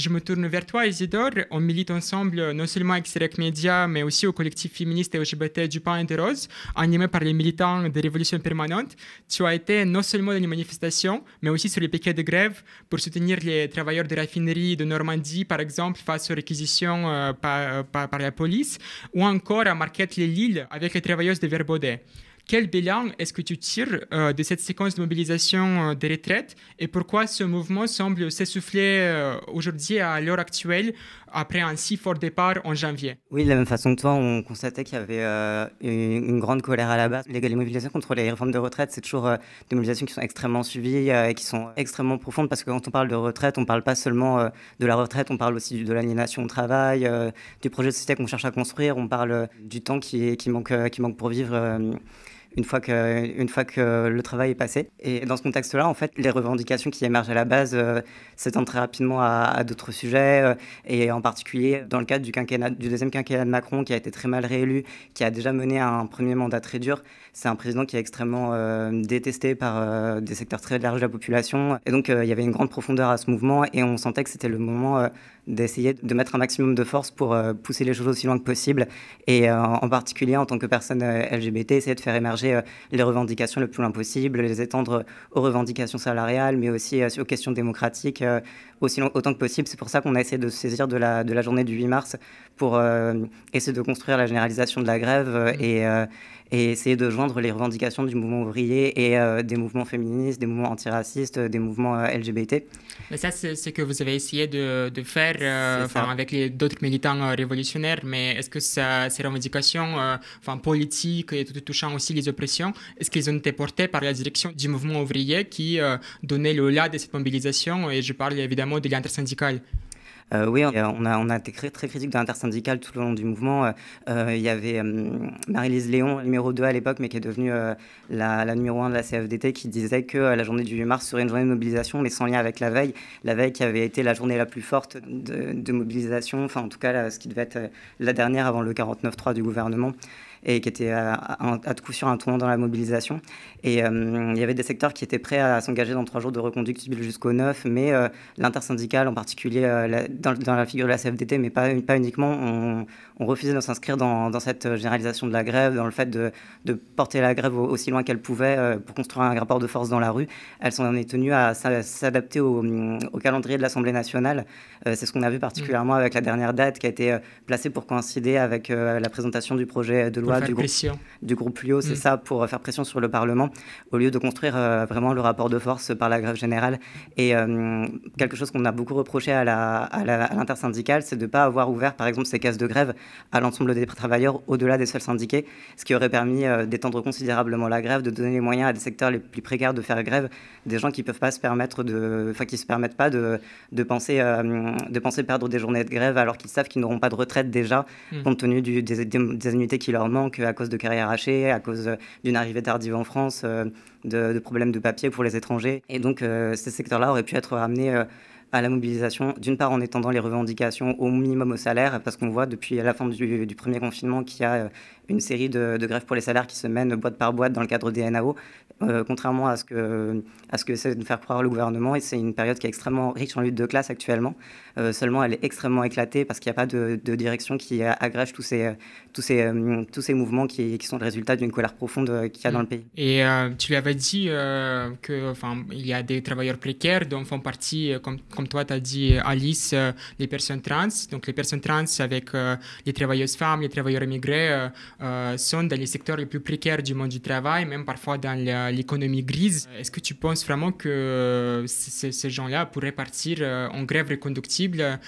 Je me tourne vers toi, Isidore. On milite ensemble, non seulement avec Serac Media, mais aussi au collectif féministe et LGBT du Pain et des Roses, animé par les militants des révolutions permanentes. Tu as été non seulement dans les manifestations, mais aussi sur les piquets de grève pour soutenir les travailleurs de raffinerie de Normandie, par exemple, face aux réquisitions euh, euh, par, la police, ou encore à Marquette-les-Lilles avec les travailleuses de Verbaudet. Quel bilan est-ce que tu tires euh, de cette séquence de mobilisation euh, des retraites et pourquoi ce mouvement semble s'essouffler euh, aujourd'hui à l'heure actuelle après un si fort départ en janvier Oui, de la même façon que toi, on constatait qu'il y avait une, grande colère à la base. Les, mobilisations contre les réformes de retraite, c'est toujours des mobilisations qui sont extrêmement suivies et qui sont extrêmement profondes parce que quand on parle de retraite, on ne parle pas seulement de la retraite, on parle aussi de l'aliénation au travail, du projet de société qu'on cherche à construire, on parle du temps qui, qui, manque, qui manque pour vivre une fois que, fois le travail est passé. Et dans ce contexte-là, en fait, les revendications qui émergent à la base euh, s'étendent très rapidement à, d'autres sujets, euh, et en particulier dans le cadre du, quinquennat, du deuxième quinquennat de Macron, qui a été très mal réélu, qui a déjà mené à un premier mandat très dur. C'est un président qui est extrêmement euh, détesté par euh, des secteurs très larges de la population. Et donc, euh, il y avait une grande profondeur à ce mouvement et on sentait que c'était le moment d'essayer de mettre un maximum de force pour pousser les choses aussi loin que possible. Et en particulier, en tant que personne LGBT, essayer de faire émerger les revendications le plus loin possible, les étendre aux revendications salariales, mais aussi aux questions démocratiques aussi autant que possible. C'est pour ça qu'on a essayé de se saisir de la, de la journée du 8 mars pour essayer de construire la généralisation de la grève mmh. et et essayer de joindre les revendications du mouvement ouvrier et euh, des mouvements féministes, des mouvements antiracistes, euh, des mouvements euh, LGBT. Mais ça, c'est ce que vous avez essayé de, faire avec les d'autres militants révolutionnaires, mais est-ce que ça, ces revendications enfin politiques et tout, touchant aussi les oppressions, est-ce qu'ils ont été portés par la direction du mouvement ouvrier qui donnait le là de cette mobilisation Et je parle évidemment de l'intersyndicale. Euh, oui, euh, on a, on a été très, critique de l'intersyndicale tout le long du mouvement. Euh, il y avait Marie-Lise Léon, numéro 2 à l'époque, mais qui est devenue la, numéro 1 de la CFDT, qui disait que la journée du 8 mars serait une journée de mobilisation, mais sans lien avec la veille. La veille qui avait été la journée la plus forte de, mobilisation, enfin en tout cas ce qui devait être la dernière avant le 49-3 du gouvernement et qui était euh, à, de coup sur un tournant dans la mobilisation. Et euh, il y avait des secteurs qui étaient prêts à s'engager dans trois jours de reconductible jusqu'au 9, mais euh, l'intersyndicale, en particulier dans, la figure de la CFDT, mais pas, pas uniquement, on, refusait de s'inscrire dans, cette généralisation de la grève, dans le fait de, porter la grève aussi loin qu'elle pouvait pour construire un rapport de force dans la rue. Elles s'en est tenues à s'adapter au, au, calendrier de l'Assemblée nationale. C'est ce qu'on a vu particulièrement mm. avec la dernière date qui a été placée pour coïncider avec la présentation du projet de loi du, Groupe, du groupe Lio, c'est mm. ça, pour faire pression sur le Parlement, au lieu de construire euh, vraiment le rapport de force par la grève générale. Et euh, quelque chose qu'on a beaucoup reproché à l'intersyndicale, la, à c'est de ne pas avoir ouvert, par exemple, ces cases de grève à l'ensemble des travailleurs au-delà des seuls syndiqués, ce qui aurait permis euh, d'étendre considérablement la grève, de donner les moyens à des secteurs les plus précaires de faire grève, des gens qui ne peuvent pas se permettre de, enfin, qui se permettent pas de, de penser, de penser perdre des journées de grève alors qu'ils savent qu'ils n'auront pas de retraite déjà, mm. compte tenu des, des, annuités qui leur manquent que qu'à euh, cause de carrières arrachée à cause euh, d'une arrivée tardive en France, euh, de, de, problèmes de papier pour les étrangers. Et donc, ces secteurs-là auraient pu être ramenés à la mobilisation, d'une part en étendant les revendications au minimum au salaire, parce qu'on voit depuis la fin du, premier confinement qu'il y a euh, une série de, grèves pour les salaires qui se mènent boîte par boîte dans le cadre des NAO, euh, contrairement à ce que à ce que essaie de faire croire le gouvernement. Et c'est une période qui est extrêmement riche en lutte de classe actuellement. Euh, seulement, elle est extrêmement éclatée parce qu'il n'y a pas de, direction qui agrège tous ces tous ces tous ces mouvements qui, qui sont le résultat d'une colère profonde qu'il y a dans le pays. Et tu tu avais dit que enfin il y a des travailleurs précaires dont font partie comme comme toi, tu as dit, Alice, euh, les personnes trans. Donc, les personnes trans avec euh, les travailleuses femmes, les travailleurs immigrés euh, sont dans les secteurs les plus précaires du monde du travail, même parfois dans l'économie grise. Est-ce que tu penses vraiment que ces gens-là pourraient partir en grève reconductible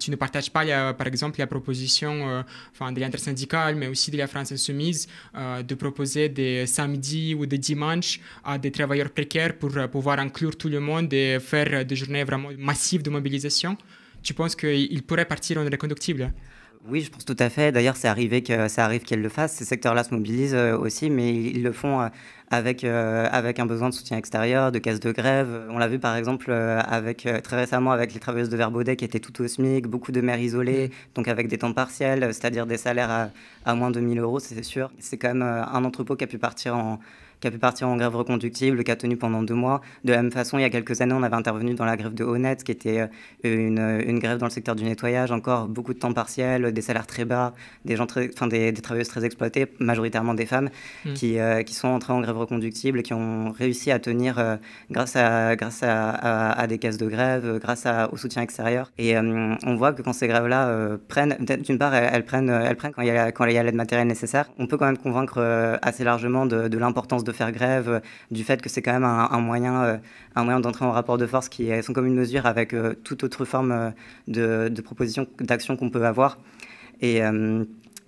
Tu ne partages pas, par exemple, la proposition enfin, de l'intersyndicale, mais aussi de la France insoumise, de proposer des samedis ou des dimanches à des travailleurs précaires pour pouvoir inclure tout le monde et faire des journées vraiment massif de mobilisation, tu penses qu'il pourrait partir en conductible oui, je pense tout à fait. D'ailleurs, c'est arrivé que ça arrive qu'ils le fasse Ces secteurs-là se mobilisent euh, aussi, mais ils le font euh, avec euh, avec un besoin de soutien extérieur, de caisse de grève. On l'a vu par exemple avec très récemment avec les travailleuses de Verbaudet qui étaient toutes au SMIC, beaucoup de maires isolées, mm. donc avec des temps partiels, c'est-à-dire des salaires à, à moins de 1000 euros, c'est sûr. C'est quand même un entrepôt qui a pu partir en qui a pu partir en grève reconductible, qui a tenu pendant deux mois. De la même façon, il y a quelques années, on avait intervenu dans la grève de Honnête, qui était euh, euh, une, grève dans le secteur du nettoyage, encore beaucoup de temps partiel, des salaires très bas, des, gens enfin, des, travailleuses très exploitées, majoritairement des femmes, mm. qui, euh, qui sont entrées en grève reconductible, qui ont réussi à tenir grâce, à, grâce à, des caisses de grève, grâce à, au soutien extérieur. Et on voit que quand ces grèves-là prennent, d'une part, elles, prennent, elles prennent quand il y a l'aide matérielle nécessaire, on peut quand même convaincre assez largement de, de l'importance de faire grève, euh, du fait que c'est quand même un, moyen, euh, un moyen d'entrer en rapport de force qui est comme une mesure avec euh, toute autre forme de, de proposition d'action qu'on peut avoir. Et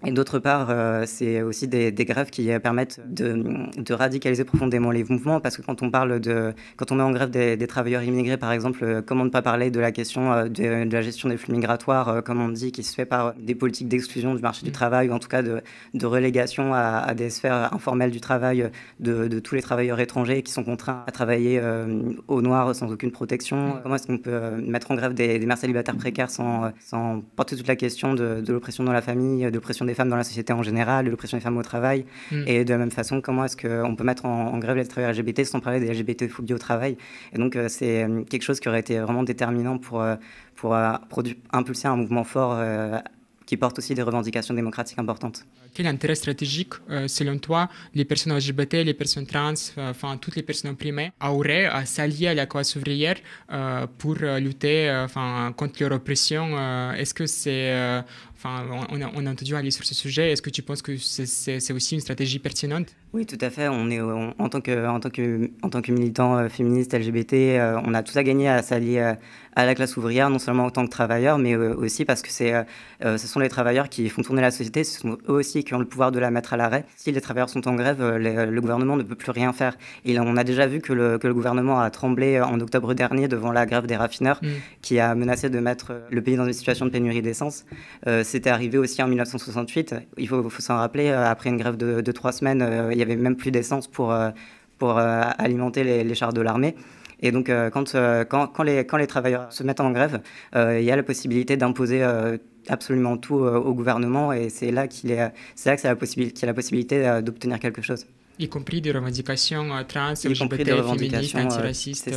et d'autre part, euh, c'est aussi des, grèves qui euh, permettent de, radicaliser profondément les mouvements, parce que quand on parle de, quand on met en grève des, travailleurs immigrés, par exemple, euh, comment ne pas parler de la question de, la gestion des flux migratoires, comme on dit, qui se fait par des politiques d'exclusion du marché du mmh. travail, ou en tout cas de, de relégation à, des sphères informelles du travail de, tous les travailleurs étrangers qui sont contraints à travailler au noir sans aucune protection. Mmh. Comment est-ce qu'on peut mettre en grève des, des mères célibataires précaires sans, sans porter toute la question de, l'oppression dans la famille, de l'oppression des femmes dans la société en général, l'oppression des femmes au travail. Mm. Et de la même façon, comment est-ce qu'on peut mettre en, grève les travailleurs LGBT sans parler des LGBT phobies au travail Et donc, euh, c'est euh, quelque chose qui aurait été vraiment déterminant pour, euh, pour, impulser un mouvement fort qui porte aussi des revendications démocratiques importantes. Quel intérêt stratégique, selon toi, les personnes LGBT, les personnes trans, enfin toutes les personnes opprimées auraient à s'allier à la classe ouvrière pour lutter enfin, contre leur oppression Est-ce que c'est on a, on a, entendu aller sur ce sujet. Est-ce que tu penses que c'est aussi une stratégie pertinente Oui, tout à fait. On est, en, tant que, en, tant que, en tant que militant euh, féministe LGBT, euh, on a tout à gagner à s'allier euh, à, la classe ouvrière, non seulement en tant que travailleurs, mais aussi parce que c'est, ce sont les travailleurs qui font tourner la société. Ce sont eux aussi qui ont le pouvoir de la mettre à l'arrêt. Si les travailleurs sont en grève, le gouvernement ne peut plus rien faire. Et on a déjà vu que le, que le gouvernement a tremblé en octobre dernier devant la grève des raffineurs, mmh. qui a menacé de mettre le pays dans une situation de pénurie d'essence c'était arrivé aussi en 1968. Il faut, s'en rappeler, euh, après une grève de, trois semaines, euh, il n'y avait même plus d'essence pour, euh, pour alimenter les, chars de l'armée. Et donc, quand, quand, les, quand, les, travailleurs se mettent en grève, il y a la possibilité d'imposer absolument tout au gouvernement. Et c'est là qu'il est, c'est là que y a la possibilité d'obtenir quelque chose. Y compris des revendications trans, LGBT, des antiracistes.